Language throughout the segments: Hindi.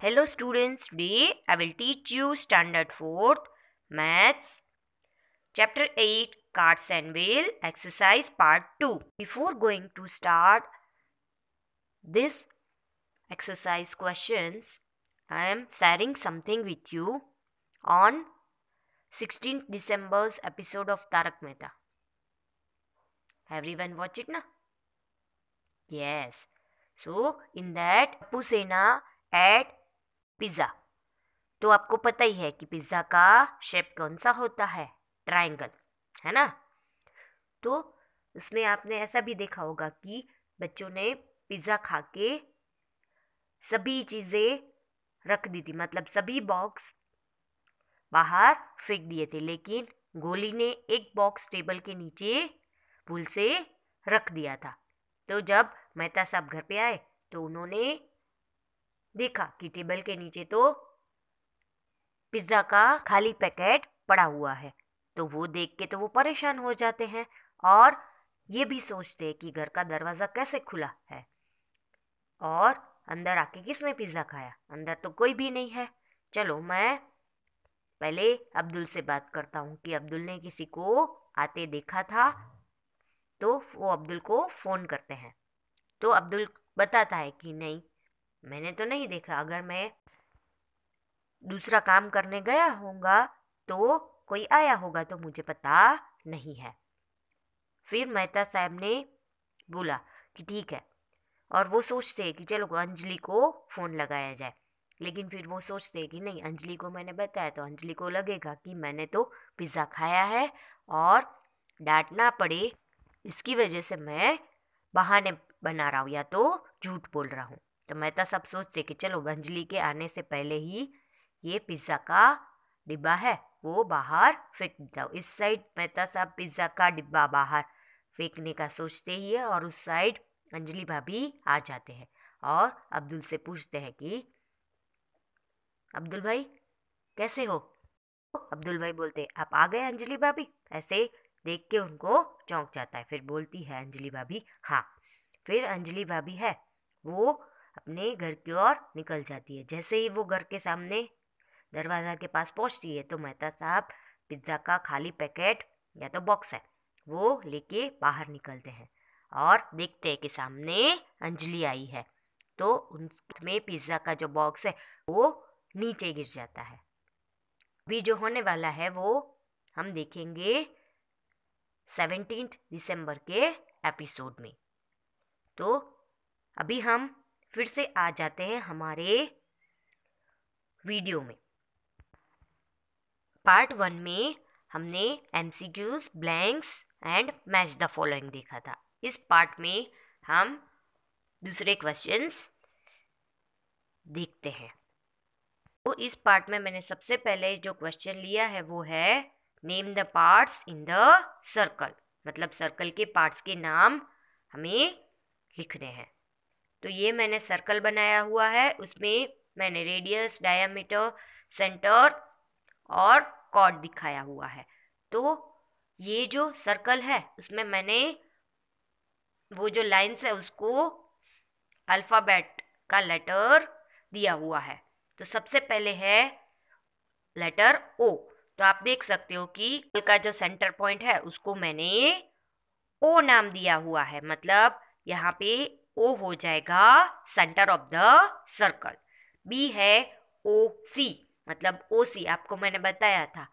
Hello students, today I will teach you standard 4th maths chapter 8 cards and wheel exercise part 2. Before going to start this exercise questions, I am sharing something with you on 16th December's episode of Tarak Mehta. Everyone watch it na? Yes. So in that Pusena at pizza तो आपको पता ही है कि पिज़्ज़ा का शेप कौन सा होता है ट्राइंगल है ना तो उसमें आपने ऐसा भी देखा होगा कि बच्चों ने पिज़्ज़ा खा के सभी चीज़ें रख दी थी मतलब सभी बॉक्स बाहर फेंक दिए थे लेकिन गोली ने एक बॉक्स टेबल के नीचे भूल से रख दिया था तो जब मेहता साहब घर पे आए तो उन्होंने देखा कि टेबल के नीचे तो पिज्ज़ा का खाली पैकेट पड़ा हुआ है तो वो देख के तो वो परेशान हो जाते हैं और ये भी सोचते हैं कि घर का दरवाज़ा कैसे खुला है और अंदर आके किसने पिज़्ज़ा खाया अंदर तो कोई भी नहीं है चलो मैं पहले अब्दुल से बात करता हूँ कि अब्दुल ने किसी को आते देखा था तो वो अब्दुल को फ़ोन करते हैं तो अब्दुल बताता है कि नहीं मैंने तो नहीं देखा अगर मैं दूसरा काम करने गया होगा तो कोई आया होगा तो मुझे पता नहीं है फिर मेहता साहब ने बोला कि ठीक है और वो सोचते हैं कि चलो अंजलि को फ़ोन लगाया जाए लेकिन फिर वो सोचते हैं कि नहीं अंजलि को मैंने बताया तो अंजलि को लगेगा कि मैंने तो पिज़्ज़ा खाया है और डांटना पड़े इसकी वजह से मैं बहाने बना रहा हूँ या तो झूठ बोल रहा हूँ तो मेहता तो साहब सोचते कि चलो अंजलि के आने से पहले ही ये पिज़्ज़ा का डिब्बा है वो बाहर फेंक देता हूँ इस साइड मेहता तो साहब पिज़्ज़ा का डिब्बा बाहर फेंकने का सोचते ही है और उस साइड अंजलि भाभी आ जाते हैं और अब्दुल से पूछते हैं कि अब्दुल भाई कैसे हो अब्दुल भाई बोलते आप आ गए अंजलि भाभी ऐसे देख के उनको चौंक जाता है फिर बोलती है अंजलि भाभी हाँ फिर अंजलि भाभी है वो अपने घर की ओर निकल जाती है जैसे ही वो घर के सामने दरवाज़ा के पास पहुंचती है तो मेहता साहब पिज्ज़ा का खाली पैकेट या तो बॉक्स है वो लेके बाहर निकलते हैं और देखते हैं कि सामने अंजलि आई है तो उनमें पिज़्ज़ा का जो बॉक्स है वो नीचे गिर जाता है अभी जो होने वाला है वो हम देखेंगे सेवेंटीन दिसंबर के एपिसोड में तो अभी हम फिर से आ जाते हैं हमारे वीडियो में पार्ट वन में हमने M C Qs blanks and match the following देखा था इस पार्ट में हम दूसरे क्वेश्चंस देखते हैं तो इस पार्ट में मैंने सबसे पहले जो क्वेश्चन लिया है वो है name the parts in the circle मतलब सर्कल के पार्ट्स के नाम हमें लिखने हैं तो ये मैंने सर्कल बनाया हुआ है उसमें मैंने रेडियस डायमीटर सेंटर और कॉर्ड दिखाया हुआ है तो ये जो सर्कल है उसमें मैंने वो जो लाइंस है उसको अल्फ़ाबेट का लेटर दिया हुआ है तो सबसे पहले है लेटर ओ तो आप देख सकते हो कि का जो सेंटर पॉइंट है उसको मैंने ओ नाम दिया हुआ है मतलब यहाँ पे ओ हो जाएगा centre of the circle B है ओ सी मतलब ओ सी आपको मैंने बताया था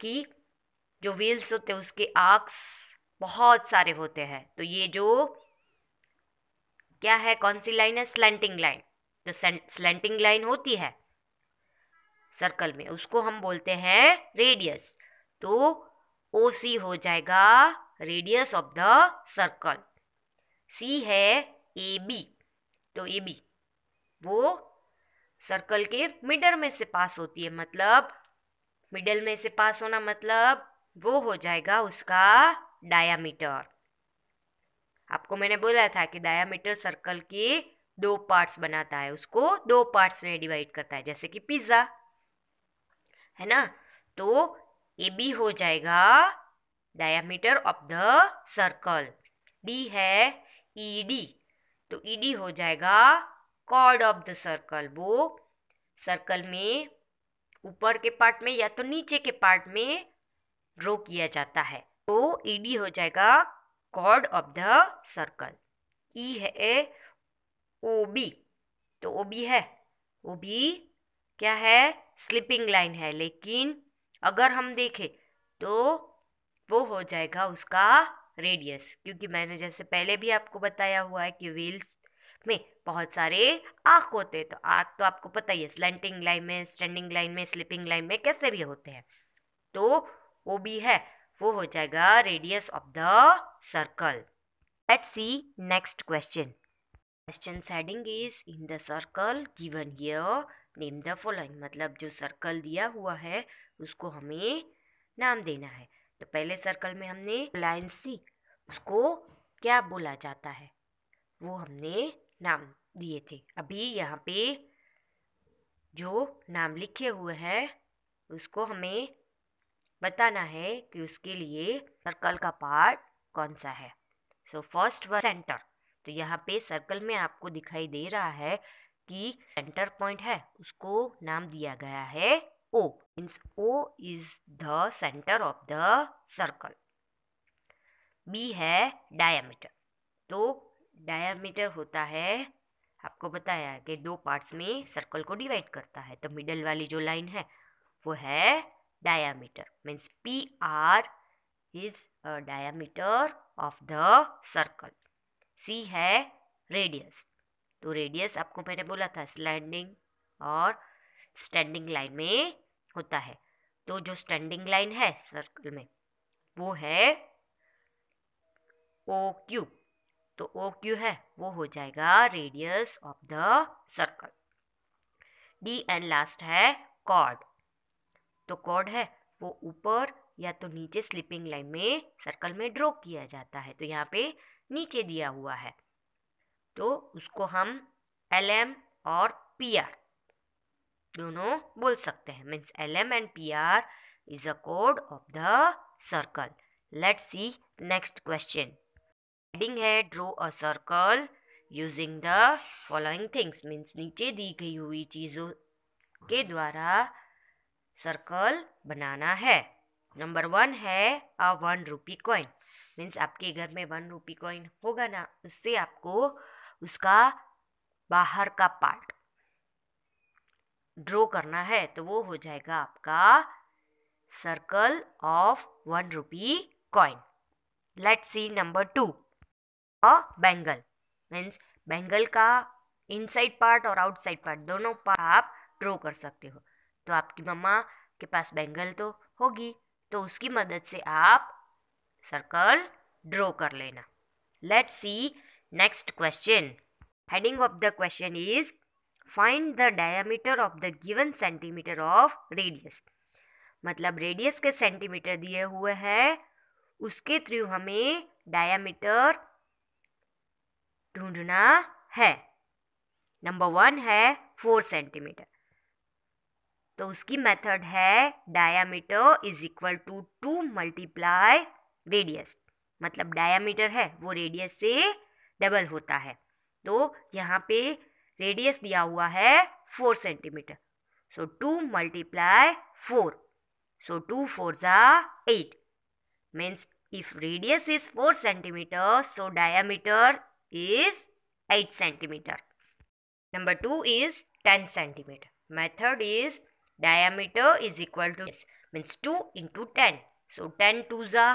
कि जो व्हील्स होते हैं उसके आर्क्स बहुत सारे होते हैं तो ये जो क्या है कौन सी लाइन है स्लेंटिंग लाइन जो स्लेंटिंग लाइन होती है सर्कल में उसको हम बोलते हैं रेडियस तो ओ सी हो जाएगा radius of the circle C है ए बी तो ए बी वो सर्कल के मिडल में से पास होती है मतलब मिडल में से पास होना मतलब वो हो जाएगा उसका डायामीटर आपको मैंने बोला था कि डायामीटर सर्कल के दो पार्ट्स बनाता है उसको दो पार्ट्स में डिवाइड करता है जैसे कि पिज़्ज़ा है ना तो ए बी हो जाएगा diameter of the circle D है ईडी तो ईडी हो जाएगा कॉर्ड ऑफ द सर्कल वो सर्कल में ऊपर के पार्ट में या तो नीचे के पार्ट में ड्रो किया जाता है तो ईडी हो जाएगा chord of the circle E है ओ बी तो ओ बी है ओ बी क्या है स्लिपिंग लाइन है लेकिन अगर हम देखें तो वो हो जाएगा उसका रेडियस क्योंकि मैंने जैसे पहले भी आपको बताया हुआ है कि व्हील्स में बहुत सारे आँख होते हैं तो आँख तो आपको पता ही है स्लेंटिंग लाइन में स्टैंडिंग लाइन में स्लिपिंग लाइन में कैसे भी होते हैं तो वो भी है वो हो जाएगा radius of the circle let see next question question heading is in the circle given here name the following मतलब जो सर्कल दिया हुआ है उसको हमें नाम देना है तो पहले सर्कल में हमने लाइन सी उसको क्या बोला जाता है वो हमने नाम दिए थे अभी यहाँ पे जो नाम लिखे हुए हैं उसको हमें बताना है कि उसके लिए सर्कल का पार्ट कौन सा है सो फर्स्ट वन सेंटर तो यहाँ पे सर्कल में आपको दिखाई दे रहा है कि सेंटर पॉइंट है उसको नाम दिया गया है O means O is the center of the circle. B है डायामीटर तो डायामीटर होता है आपको बताया कि दो पार्ट्स में सर्कल को डिवाइड करता है तो मिडल वाली जो लाइन है वो है diameter means P R is diameter of the circle C है रेडियस तो रेडियस आपको मैंने बोला था स्लैंडिंग और स्टैंडिंग लाइन में होता है तो जो स्टैंडिंग लाइन है सर्कल में वो है ओ क्यू तो ओ क्यू है वो हो जाएगा radius of the circle D and last है कॉर्ड तो कॉर्ड है वो ऊपर या तो नीचे स्लिपिंग लाइन में सर्कल में ड्रॉ किया जाता है तो यहाँ पे नीचे दिया हुआ है तो उसको हम एल एम और पी आर दोनों बोल सकते हैं means L M and P R is a कोड of the circle let see next question heading है draw a circle using the following things means नीचे दी गई हुई चीज़ों के द्वारा सर्कल बनाना है नंबर वन है a one rupee coin means आपके घर में वन रूपी कॉइन होगा ना उससे आपको उसका बाहर का पार्ट ड्रॉ करना है तो वो हो जाएगा आपका circle of one rupee coin let see number two a bangle means bangle का इनसाइड पार्ट और आउटसाइड पार्ट दोनों पार्ट आप ड्रॉ कर सकते हो तो आपकी मम्मा के पास बैंगल तो होगी तो उसकी मदद से आप सर्कल ड्रॉ कर लेना let see next question heading of the question is find the diameter of the given centimetre of radius मतलब रेडियस के सेंटीमीटर दिए हुए हैं उसके थ्रू हमें डायमीटर ढूंढना है नंबर वन है फोर सेंटीमीटर तो उसकी मेथड है diameter is equal to two multiply radius मतलब डायामीटर है वो रेडियस से डबल होता है तो यहाँ पे रेडियस दिया हुआ है four centimetre so two multiply four so two four जा eight means if radius is four centimetre so diameter is eight centimetre number two is ten centimetre method is diameter is equal to means two into ten so ten two जा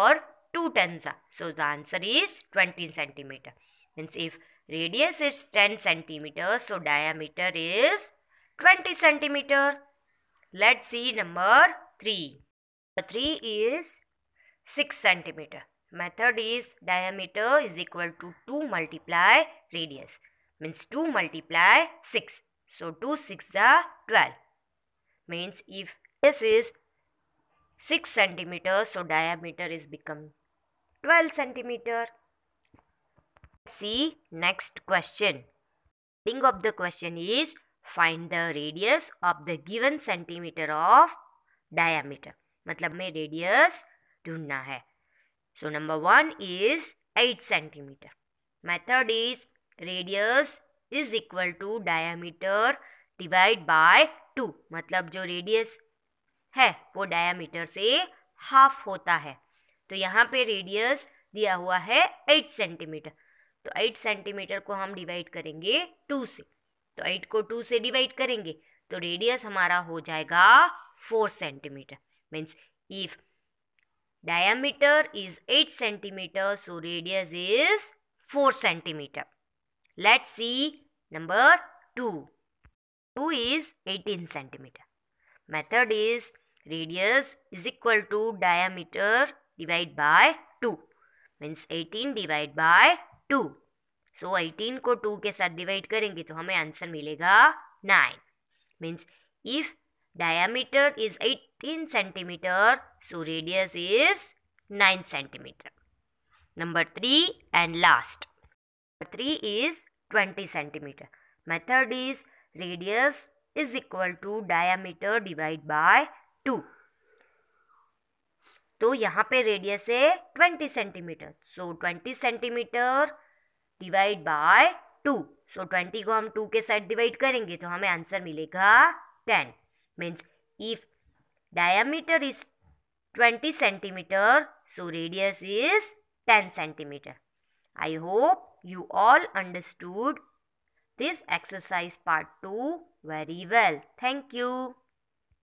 और टू टेन जा so the answer is twenty centimetre means if Radius is 10 centimeters, so diameter is 20 centimeter. Let's see number 3. 3 is 6 centimeter. Method is diameter is equal to 2 multiply radius. Means 2 multiply 6. So 2 6 are 12. Means if this is 6 centimeters, so diameter is become 12 centimeter. See next question. Ending of the question is find the radius of the given centimeter of diameter. मतलब हमें रेडियस ढूंढना है so number one is eight centimetre method is radius is equal to diameter divide by two मतलब जो रेडियस है वो डायामीटर से हाफ होता है तो यहाँ पे रेडियस दिया हुआ है एट सेंटीमीटर तो एट सेंटीमीटर को हम डिवाइड करेंगे टू से तो एट को टू से डिवाइड करेंगे तो रेडियस हमारा हो जाएगा four centimetre means if diameter is eight centimetre so radius is four centimetre let see number two two is eighteen centimetre method is radius is equal to diameter divide by two means eighteen divide by two so eighteen को टू के साथ डिवाइड करेंगे तो हमें आंसर मिलेगा nine means if diameter is eighteen centimetre so radius is nine centimetre number three and last number three is twenty centimetre method is radius is equal to diameter divide by two तो यहाँ पे रेडियस है twenty centimetre so twenty centimetre divide by two so twenty को हम टू के साइड डिवाइड करेंगे तो हमें आंसर मिलेगा ten means if diameter is twenty centimetre so radius is ten centimetre I hope you all understood this exercise part two very well thank you